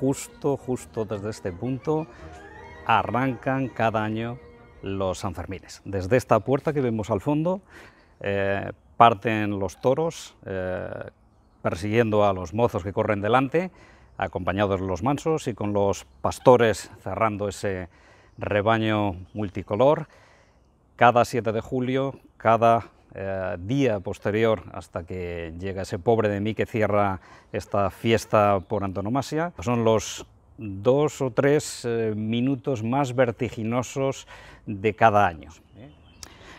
justo, justo desde este punto, arrancan cada año los Sanfermines. Desde esta puerta que vemos al fondo, eh, parten los toros eh, persiguiendo a los mozos que corren delante, acompañados de los mansos y con los pastores cerrando ese rebaño multicolor. Cada 7 de julio, cada eh, día posterior hasta que llega ese pobre de mí que cierra esta fiesta por antonomasia. Son los dos o tres eh, minutos más vertiginosos de cada año.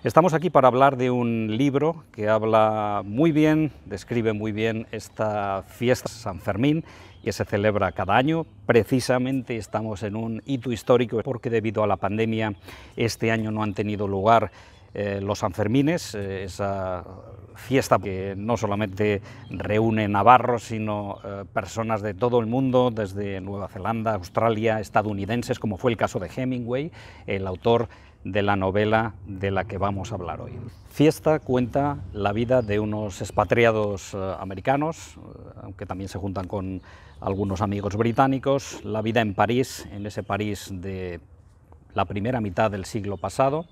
Estamos aquí para hablar de un libro que habla muy bien, describe muy bien esta fiesta San Fermín que se celebra cada año. Precisamente estamos en un hito histórico porque debido a la pandemia este año no han tenido lugar eh, los Sanfermines, eh, esa fiesta que no solamente reúne navarros, sino eh, personas de todo el mundo, desde Nueva Zelanda, Australia, estadounidenses, como fue el caso de Hemingway, el autor de la novela de la que vamos a hablar hoy. Fiesta cuenta la vida de unos expatriados americanos, aunque también se juntan con algunos amigos británicos, la vida en París, en ese París de la primera mitad del siglo pasado,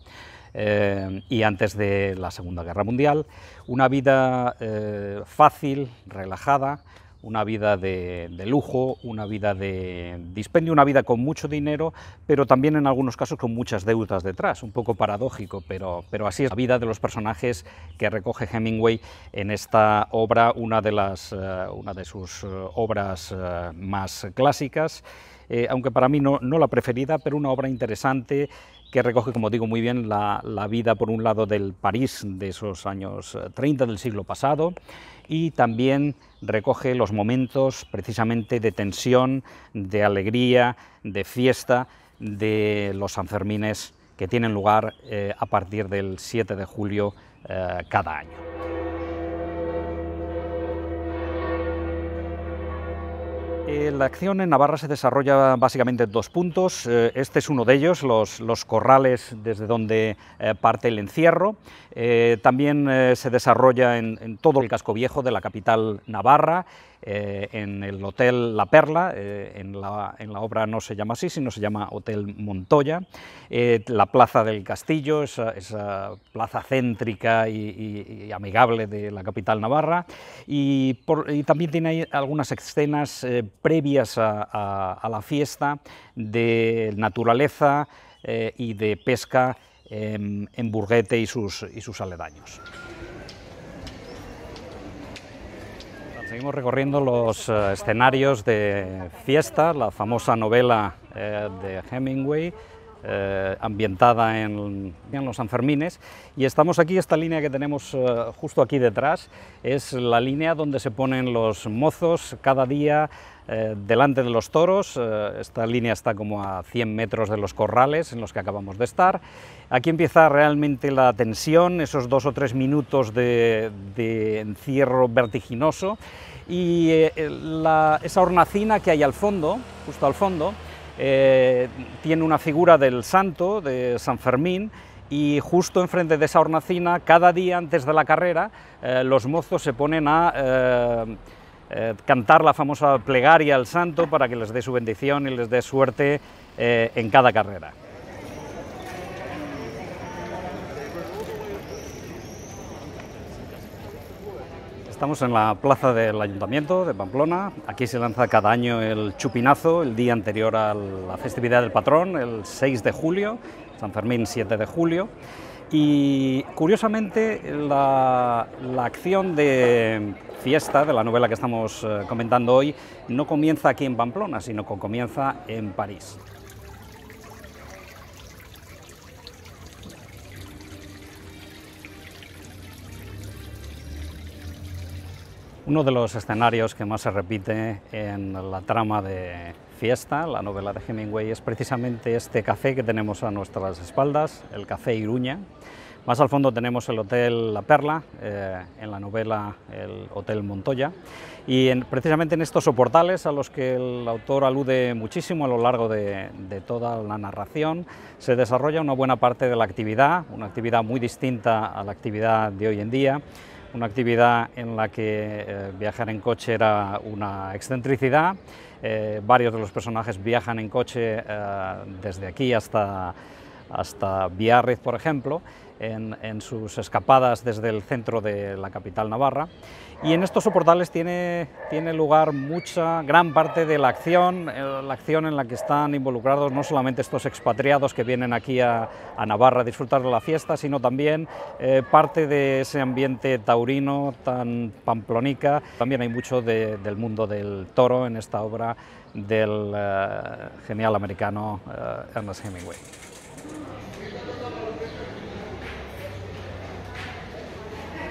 eh, y antes de la Segunda Guerra Mundial. Una vida eh, fácil, relajada, una vida de, lujo, una vida de dispendio, una vida con mucho dinero, pero también en algunos casos con muchas deudas detrás. Un poco paradójico, pero, así es la vida de los personajes que recoge Hemingway en esta obra, una de, eh, sus obras más clásicas. aunque para mí no, la preferida, pero una obra interesante que recoge, como digo muy bien, la, vida, por un lado, del París de esos años 30 eh, del siglo pasado y también recoge los momentos precisamente de tensión, de alegría, de fiesta de los Sanfermines que tienen lugar eh, a partir del 7 de julio eh, cada año. la acción en Navarra se desarrolla básicamente en dos puntos. Eh, este es uno de ellos, los, corrales desde donde eh, parte el encierro. Eh, también se desarrolla en todo el casco viejo de la capital navarra eh, en el Hotel La Perla, eh, en, la, obra no se llama así, sino se llama Hotel Montoya, eh, la Plaza del Castillo, esa, plaza céntrica y, amigable de la capital navarra, y, también tiene algunas escenas previas a, la fiesta de naturaleza y de pesca em, en Burguete y sus aledaños. Seguimos recorriendo los eh, escenarios de Fiesta, la famosa novela eh, de Hemingway, eh, ambientada en, los Sanfermines. Y estamos aquí, esta línea que tenemos eh, justo aquí detrás, es la línea donde se ponen los mozos cada día eh, delante de los toros. esta línea está como a 100 metros de los corrales en los que acabamos de estar. Aquí empieza realmente la tensión, esos dos o tres minutos de, encierro vertiginoso. Y esa hornacina que hay al fondo, justo al fondo, eh, tiene una figura del santo, de San Fermín, y justo enfrente de esa hornacina, cada día antes de la carrera, eh, los mozos se ponen a eh, cantar la famosa plegaria al santo para que les dé su bendición y les dé suerte en cada carrera. Estamos en la plaza del Ayuntamiento de Pamplona. Aquí se lanza cada año el chupinazo, el día anterior a la festividad del patrón, el 6 de julio, San Fermín 7 de julio. Y curiosamente la, acción de fiesta de la novela que estamos eh, comentando hoy no comienza aquí en Pamplona, sino que comienza en París. Uno de los escenarios que más se repite en la trama de Fiesta, la novela de Hemingway, es precisamente este café que tenemos a nuestras espaldas, el Café Iruña. Más al fondo tenemos el Hotel La Perla, eh, en la novela el Hotel Montoya, y precisamente en estos soportales a los que el autor alude muchísimo a lo largo de toda la narración, se desarrolla una buena parte de la actividad, una actividad muy distinta a la actividad de hoy en día, una actividad en la que eh, viajar en coche era una excentricidad. Eh, varios de los personajes viajan en coche eh, desde aquí hasta hasta Biarritz, por ejemplo, en, sus escapadas desde el centro de la capital navarra. Y en estos soportales tiene, lugar mucha, gran parte de la acción, eh, la acción en la que están involucrados no solamente estos expatriados que vienen aquí a, Navarra a disfrutar de la fiesta, sino también eh, parte de ese ambiente taurino tan pamplónica... También hay mucho del mundo del toro en esta obra del eh, genial americano Ernest Hemingway.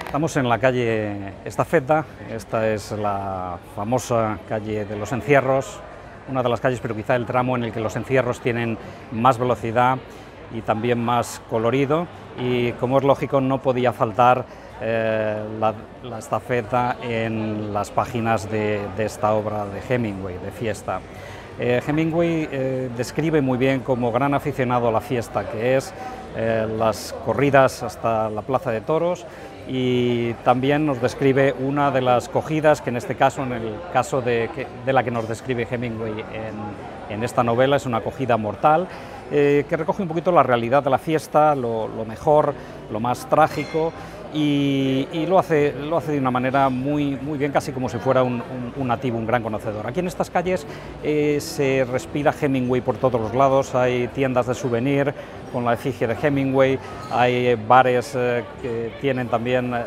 Estamos en la calle Estafeta, esta es la famosa calle de los encierros, una de las calles, pero quizá el tramo en el que los encierros tienen más velocidad y también más colorido y como es lógico no podía faltar eh, la, estafeta en las páginas de esta obra de Hemingway, de Fiesta. Eh, Hemingway eh, describe muy bien como gran aficionado a la fiesta, que es eh, las corridas hasta la Plaza de Toros y también nos describe una de las cogidas, que en este caso, en el caso de, la que nos describe Hemingway en, esta novela, es una cogida mortal, que recoge un poquito la realidad de la fiesta, lo mejor, lo más trágico y, lo, hace, lo hace de una manera muy, muy bien, casi como si fuera un, nativo, un gran conocedor. Aquí en estas calles eh, se respira Hemingway por todos los lados, hay tiendas de souvenir con la efigie de Hemingway, hay bares eh, que tienen también eh,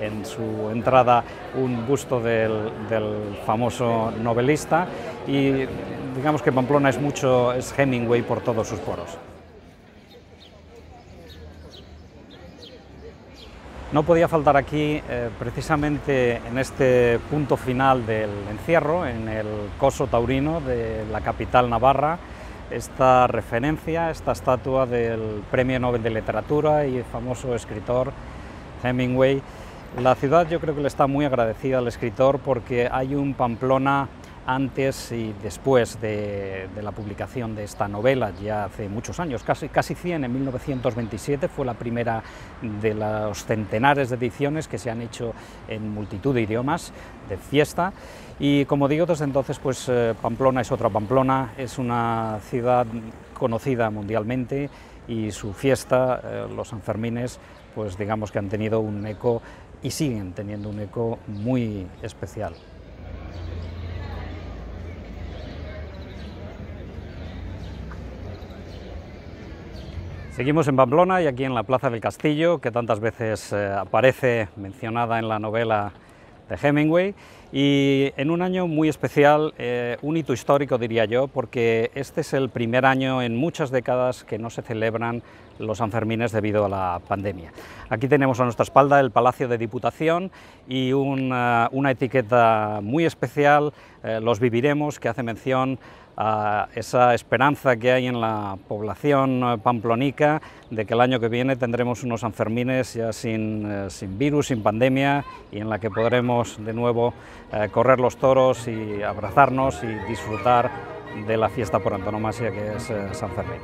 en, su entrada un busto del, del famoso novelista y digamos que Pamplona es mucho, es Hemingway por todos sus poros. No podía faltar aquí, eh, precisamente en este punto final del encierro, en el Coso Taurino de la capital navarra, esta referencia, esta estatua del Premio Nobel de Literatura y el famoso escritor Hemingway. La ciudad yo creo que le está muy agradecida al escritor porque hay un Pamplona antes y después de, la publicación de esta novela, ya hace muchos años, casi, casi 100, en 1927, fue la primera de los centenares de ediciones que se han hecho en multitud de idiomas de fiesta. Y como digo, desde entonces, pues eh, Pamplona es otra Pamplona, es una ciudad conocida mundialmente y su fiesta, eh, los Sanfermines, pues digamos que han tenido un eco y siguen teniendo un eco muy especial. Seguimos en Pamplona y aquí en la Plaza del Castillo, que tantas veces eh, aparece mencionada en la novela de Hemingway, y en un año muy especial, eh, un hito histórico diría yo, porque este es el primer año en muchas décadas que no se celebran los Sanfermines debido a la pandemia. Aquí tenemos a nuestra espalda el Palacio de Diputación y eh, una, etiqueta muy especial, eh, Los Viviremos, que hace mención a esa esperanza que hay en la población eh, pamplonica de que el año que viene tendremos unos Sanfermines ya sin, virus, sin pandemia y en la que podremos de nuevo correr los toros y abrazarnos y disfrutar de la fiesta por antonomasia que es San Fermín.